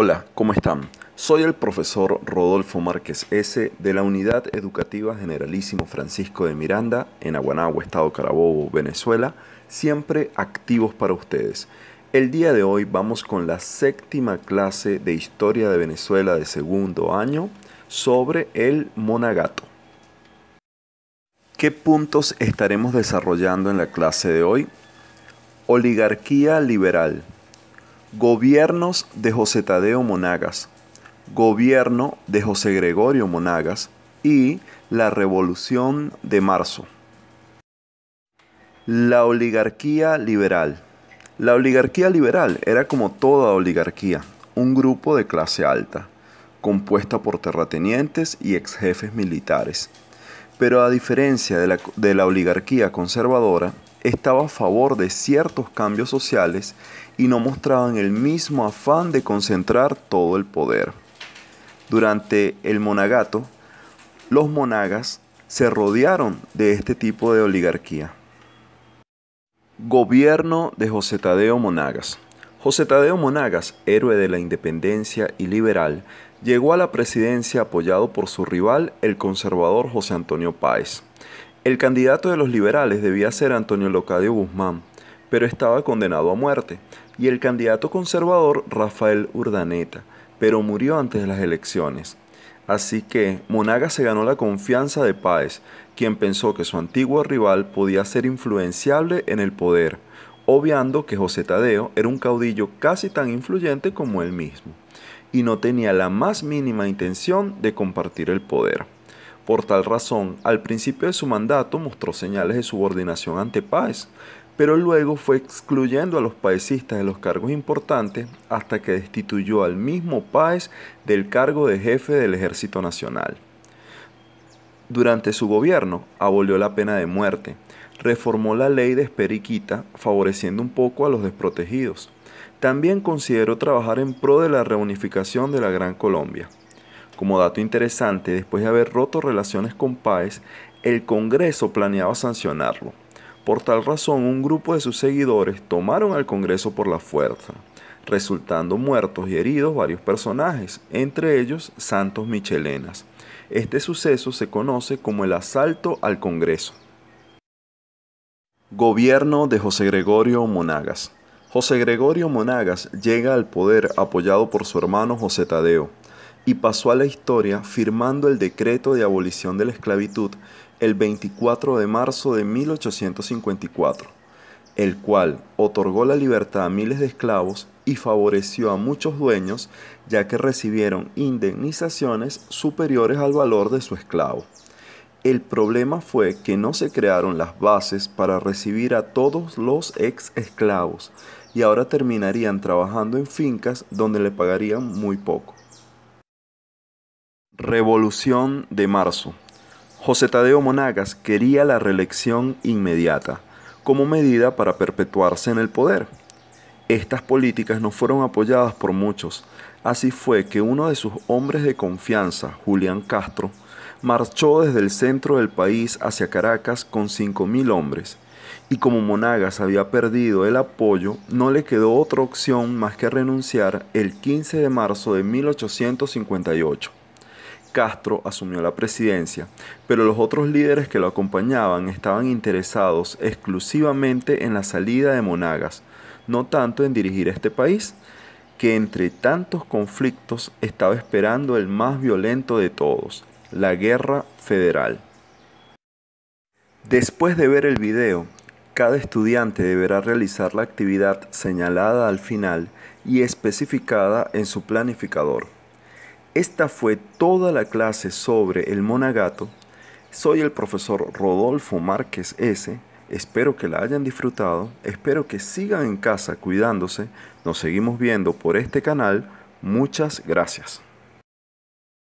Hola, ¿cómo están? Soy el profesor Rodolfo Márquez S. de la Unidad Educativa Generalísimo Francisco de Miranda en Aguanagua, Estado Carabobo, Venezuela, siempre activos para ustedes. El día de hoy vamos con la séptima clase de Historia de Venezuela de segundo año sobre el monagato. ¿Qué puntos estaremos desarrollando en la clase de hoy? Oligarquía liberal, Gobiernos de José Tadeo Monagas, Gobierno de José Gregorio Monagas y la Revolución de Marzo. La oligarquía liberal. La oligarquía liberal era como toda oligarquía, un grupo de clase alta, compuesta por terratenientes y exjefes militares. Pero a diferencia de la, de la oligarquía conservadora, estaba a favor de ciertos cambios sociales y no mostraban el mismo afán de concentrar todo el poder. Durante el monagato, los monagas se rodearon de este tipo de oligarquía. Gobierno de José Tadeo Monagas. José Tadeo Monagas, héroe de la independencia y liberal, llegó a la presidencia apoyado por su rival, el conservador José Antonio Páez. El candidato de los liberales debía ser Antonio Locadio Guzmán, pero estaba condenado a muerte, y el candidato conservador Rafael Urdaneta, pero murió antes de las elecciones. Así que Monaga se ganó la confianza de Páez, quien pensó que su antiguo rival podía ser influenciable en el poder, obviando que José Tadeo era un caudillo casi tan influyente como él mismo, y no tenía la más mínima intención de compartir el poder. Por tal razón, al principio de su mandato mostró señales de subordinación ante Páez, pero luego fue excluyendo a los paesistas de los cargos importantes hasta que destituyó al mismo Páez del cargo de jefe del Ejército Nacional. Durante su gobierno abolió la pena de muerte, reformó la ley de Esperiquita, favoreciendo un poco a los desprotegidos. También consideró trabajar en pro de la reunificación de la Gran Colombia. Como dato interesante, después de haber roto relaciones con Páez, el Congreso planeaba sancionarlo. Por tal razón, un grupo de sus seguidores tomaron al Congreso por la fuerza, resultando muertos y heridos varios personajes, entre ellos Santos Michelenas. Este suceso se conoce como el asalto al Congreso. Gobierno de José Gregorio Monagas. José Gregorio Monagas llega al poder apoyado por su hermano José Tadeo, y pasó a la historia firmando el decreto de abolición de la esclavitud el 24 de marzo de 1854, el cual otorgó la libertad a miles de esclavos y favoreció a muchos dueños ya que recibieron indemnizaciones superiores al valor de su esclavo. El problema fue que no se crearon las bases para recibir a todos los ex esclavos y ahora terminarían trabajando en fincas donde le pagarían muy poco. Revolución de marzo. José Tadeo Monagas quería la reelección inmediata como medida para perpetuarse en el poder. Estas políticas no fueron apoyadas por muchos. Así fue que uno de sus hombres de confianza, Julián Castro, marchó desde el centro del país hacia Caracas con 5.000 hombres. Y como Monagas había perdido el apoyo, no le quedó otra opción más que renunciar el 15 de marzo de 1858. Castro asumió la presidencia, pero los otros líderes que lo acompañaban estaban interesados exclusivamente en la salida de Monagas, no tanto en dirigir este país, que entre tantos conflictos estaba esperando el más violento de todos, la guerra federal. Después de ver el video, cada estudiante deberá realizar la actividad señalada al final y especificada en su planificador. Esta fue toda la clase sobre el monagato. Soy el profesor Rodolfo Márquez S. Espero que la hayan disfrutado, espero que sigan en casa cuidándose. Nos seguimos viendo por este canal. Muchas gracias.